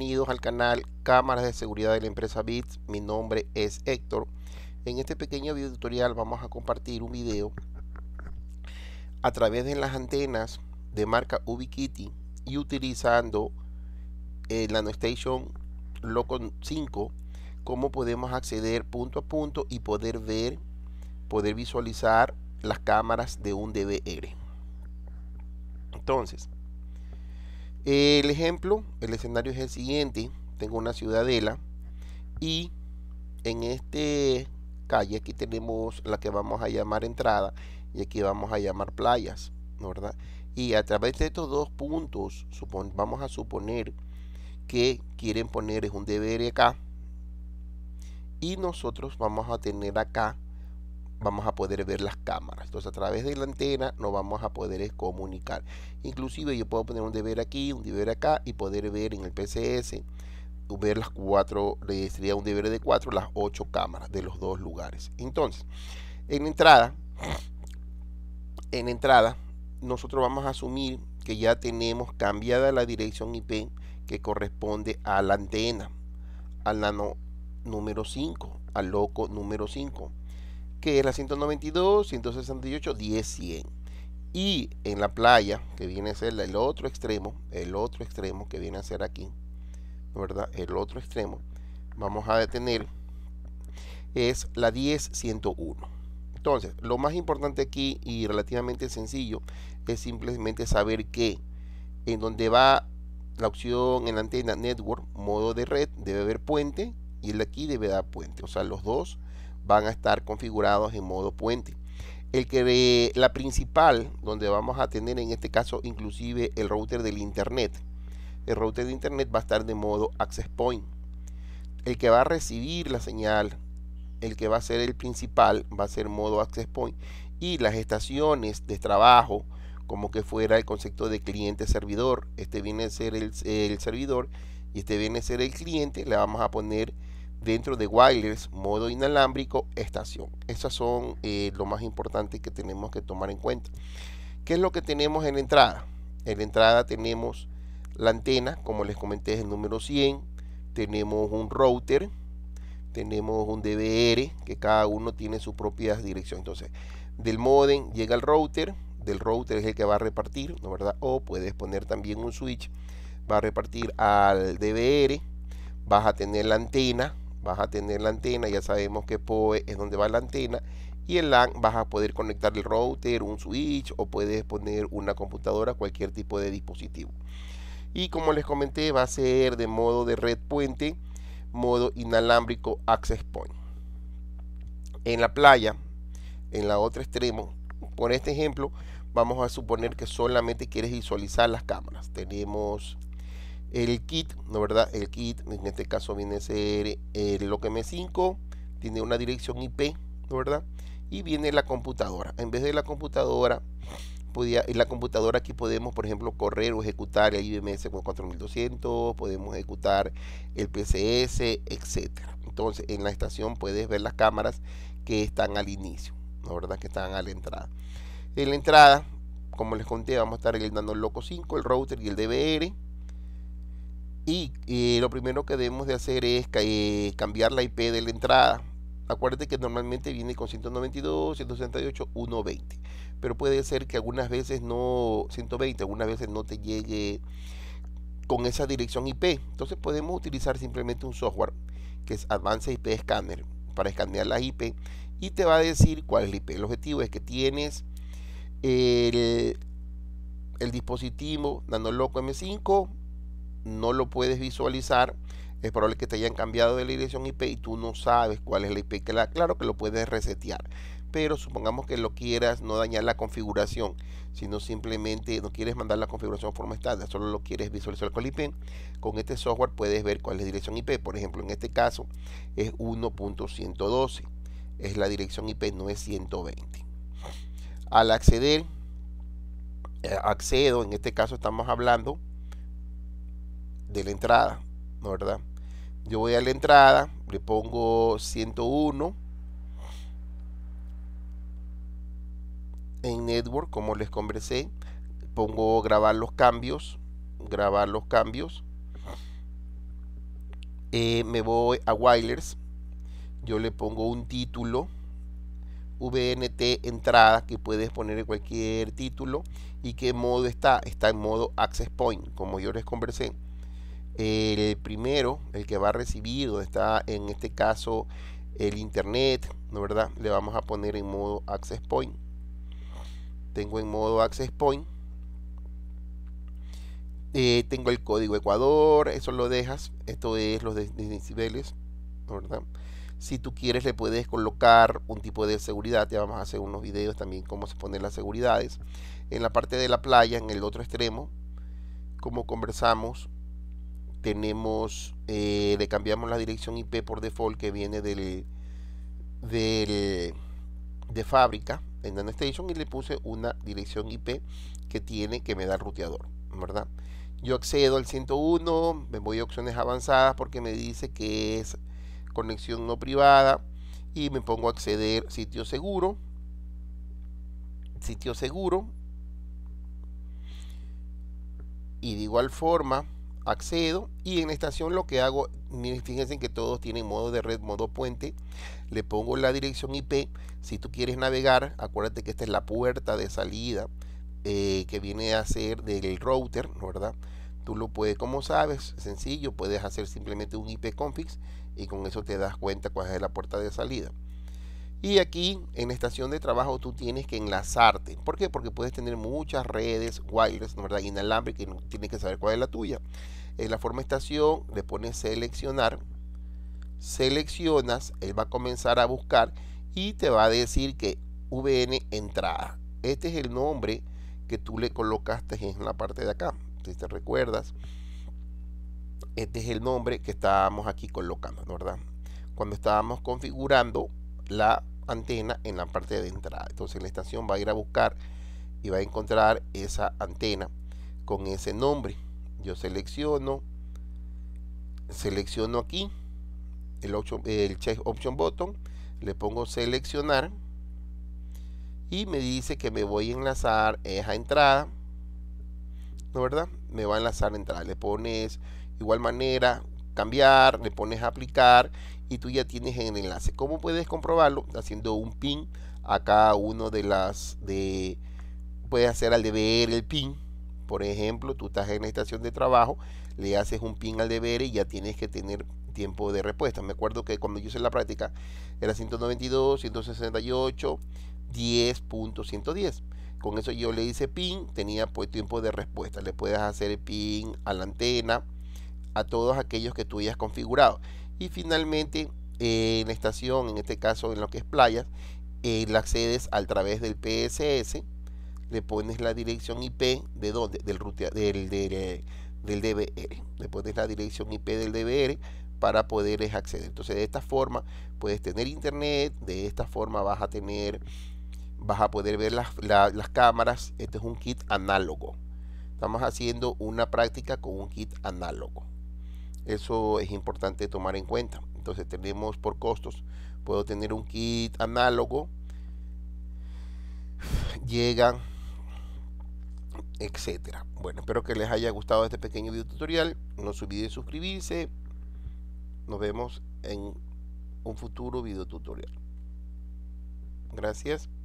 Bienvenidos al canal Cámaras de Seguridad de la empresa BITS. Mi nombre es Héctor. En este pequeño video tutorial vamos a compartir un video a través de las antenas de marca Ubiquiti y utilizando eh, la station Locon 5 cómo podemos acceder punto a punto y poder ver, poder visualizar las cámaras de un DVR. Entonces, el ejemplo, el escenario es el siguiente. Tengo una ciudadela y en esta calle aquí tenemos la que vamos a llamar entrada y aquí vamos a llamar playas, ¿verdad? Y a través de estos dos puntos, vamos a suponer que quieren poner es un deber acá y nosotros vamos a tener acá vamos a poder ver las cámaras. Entonces a través de la antena nos vamos a poder comunicar. Inclusive yo puedo poner un deber aquí, un deber acá y poder ver en el PCS, ver las cuatro, sería un deber de cuatro, las ocho cámaras de los dos lugares. Entonces, en entrada, en entrada, nosotros vamos a asumir que ya tenemos cambiada la dirección IP que corresponde a la antena, al nano número 5, al loco número 5 que es la 192, 168, 10, 100. Y en la playa, que viene a ser el otro extremo, el otro extremo que viene a ser aquí, ¿verdad? El otro extremo, vamos a detener, es la 10, 101. Entonces, lo más importante aquí y relativamente sencillo es simplemente saber que en donde va la opción en la antena network, modo de red, debe haber puente y el de aquí debe dar puente. O sea, los dos van a estar configurados en modo puente. El que, la principal, donde vamos a tener en este caso inclusive el router del internet. El router de internet va a estar de modo access point. El que va a recibir la señal, el que va a ser el principal, va a ser modo access point. Y las estaciones de trabajo, como que fuera el concepto de cliente-servidor. Este viene a ser el, el servidor y este viene a ser el cliente. Le vamos a poner dentro de wireless, modo inalámbrico, estación. Esas son eh, lo más importante que tenemos que tomar en cuenta. ¿Qué es lo que tenemos en la entrada? En la entrada tenemos la antena, como les comenté, es el número 100. Tenemos un router, tenemos un DVR, que cada uno tiene su propia dirección. Entonces, del modem llega el router, del router es el que va a repartir, ¿no verdad? O puedes poner también un switch, va a repartir al DVR, vas a tener la antena, vas a tener la antena, ya sabemos que PoE es donde va la antena y el LAN vas a poder conectar el router, un switch o puedes poner una computadora, cualquier tipo de dispositivo. Y como les comenté, va a ser de modo de red puente, modo inalámbrico access point. En la playa, en la otra extremo, por este ejemplo, vamos a suponer que solamente quieres visualizar las cámaras. Tenemos el kit, ¿no verdad? El kit en este caso viene a ser el eh, m 5 tiene una dirección IP, ¿no verdad? Y viene la computadora. En vez de la computadora, podía, en la computadora aquí podemos, por ejemplo, correr o ejecutar el IBMS 4200, podemos ejecutar el PCS, etcétera. Entonces, en la estación puedes ver las cámaras que están al inicio, ¿no verdad? Que están a la entrada. En la entrada, como les conté, vamos a estar el Loco 5, el router y el DVR. Y lo primero que debemos de hacer es eh, cambiar la IP de la entrada. Acuérdate que normalmente viene con 192, 168, 120. Pero puede ser que algunas veces no, 120, algunas veces no te llegue con esa dirección IP. Entonces podemos utilizar simplemente un software que es Advanced IP Scanner para escanear la IP y te va a decir cuál es la IP. El objetivo es que tienes el, el dispositivo Nanoloco M5 no lo puedes visualizar, es probable que te hayan cambiado de la dirección IP y tú no sabes cuál es la IP claro que lo puedes resetear pero supongamos que lo quieras no dañar la configuración sino simplemente no quieres mandar la configuración en forma estándar solo lo quieres visualizar con el IP con este software puedes ver cuál es la dirección IP por ejemplo en este caso es 1.112 es la dirección IP no es 120 al acceder eh, accedo en este caso estamos hablando de la entrada, verdad? Yo voy a la entrada, le pongo 101 en network, como les conversé, pongo grabar los cambios, grabar los cambios. Eh, me voy a Wireless, yo le pongo un título. VNT entrada que puedes poner cualquier título y que modo está. Está en modo Access Point, como yo les conversé el primero, el que va a recibir, donde está en este caso el internet, ¿no verdad? Le vamos a poner en modo access point. Tengo en modo access point. Eh, tengo el código Ecuador, eso lo dejas. Esto es los de, decibeles, Si tú quieres le puedes colocar un tipo de seguridad, te vamos a hacer unos videos también cómo se ponen las seguridades. En la parte de la playa, en el otro extremo, como conversamos, tenemos eh, le cambiamos la dirección IP por default que viene del, de fábrica en Station y le puse una dirección IP que tiene que me da el ruteador verdad yo accedo al 101 me voy a opciones avanzadas porque me dice que es conexión no privada y me pongo a acceder sitio seguro sitio seguro y de igual forma accedo y en la estación lo que hago, fíjense que todos tienen modo de red, modo puente, le pongo la dirección IP, si tú quieres navegar, acuérdate que esta es la puerta de salida eh, que viene a ser del router, ¿verdad? Tú lo puedes, como sabes, sencillo, puedes hacer simplemente un IP config y con eso te das cuenta cuál es la puerta de salida. Y aquí en estación de trabajo tú tienes que enlazarte. ¿Por qué? Porque puedes tener muchas redes wireless, ¿verdad? alambre que tienes que saber cuál es la tuya. En la forma estación le pones seleccionar, seleccionas, él va a comenzar a buscar y te va a decir que VN entrada. Este es el nombre que tú le colocaste en la parte de acá, si te recuerdas. Este es el nombre que estábamos aquí colocando, ¿verdad? Cuando estábamos configurando la antena en la parte de entrada. Entonces la estación va a ir a buscar y va a encontrar esa antena con ese nombre. Yo selecciono, selecciono aquí el, el check option button, le pongo seleccionar y me dice que me voy a enlazar esa entrada, ¿no verdad? Me va a enlazar entrada. Le pones igual manera cambiar, le pones aplicar y tú ya tienes el enlace. ¿Cómo puedes comprobarlo? Haciendo un pin a cada uno de las de puedes hacer al deber el pin. Por ejemplo, tú estás en la estación de trabajo, le haces un pin al deber y ya tienes que tener tiempo de respuesta. Me acuerdo que cuando yo hice la práctica era 192, 168, 10.110. Con eso yo le hice pin, tenía pues tiempo de respuesta. Le puedes hacer el pin a la antena, a todos aquellos que tú hayas configurado. Y finalmente, eh, en la estación, en este caso en lo que es playas, eh, la accedes a través del PSS, le pones la dirección IP de donde del, rute del, del, DBR, le pones la dirección IP del DBR para poder acceder. Entonces de esta forma puedes tener internet, de esta forma vas a tener, vas a poder ver las, las cámaras. Este es un kit análogo. Estamos haciendo una práctica con un kit análogo. Eso es importante tomar en cuenta. Entonces tenemos por costos. Puedo tener un kit análogo. Llegan, etcétera. Bueno, espero que les haya gustado este pequeño video tutorial. No se olviden suscribirse. Nos vemos en un futuro video tutorial. Gracias.